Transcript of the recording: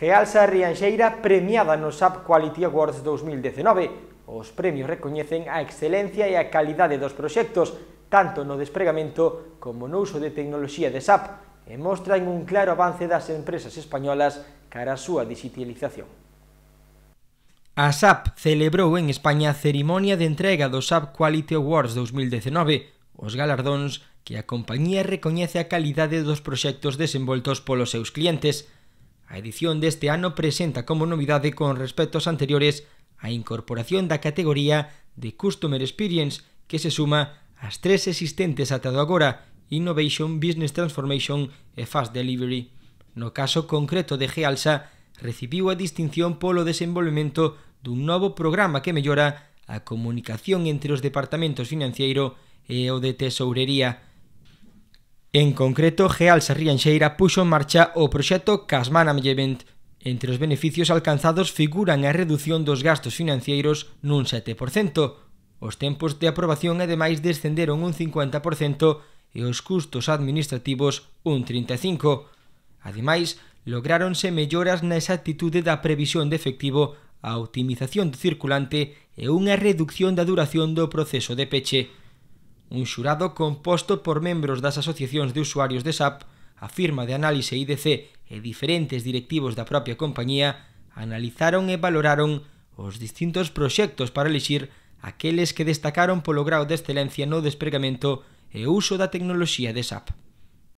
Realza Rianxeira premiada no SAP Quality Awards 2019. Os premios recoñecen a excelencia e a calidade dos proxectos, tanto no despregamento como no uso de tecnoloxía de SAP, e mostran un claro avance das empresas españolas cara a súa digitalización. A SAP celebrou en España a cerimonia de entrega do SAP Quality Awards 2019, os galardóns que a compañía recoñece a calidade dos proxectos desenvoltos polos seus clientes, A edición deste ano presenta como novidade con respecto aos anteriores a incorporación da categoría de Customer Experience que se suma ás tres existentes ata do agora Innovation, Business Transformation e Fast Delivery. No caso concreto de Gealsa, recibiu a distinción polo desenvolvemento dun novo programa que mellora a comunicación entre os departamentos financeiro e o de tesourería, En concreto, Geal Sarrianxeira puxo en marcha o proxecto Cash Management. Entre os beneficios alcanzados figuran a redución dos gastos financeiros nun 7%. Os tempos de aprobación ademais descenderon un 50% e os custos administrativos un 35%. Ademais, lográronse melloras na exactitude da previsión de efectivo, a optimización do circulante e unha reducción da duración do proceso de peche un xurado composto por membros das asociacións de usuarios de SAP, a firma de análise IDC e diferentes directivos da propia compañía analizaron e valoraron os distintos proxectos para elixir aqueles que destacaron polo grau de excelencia no despregamento e uso da tecnoloxía de SAP.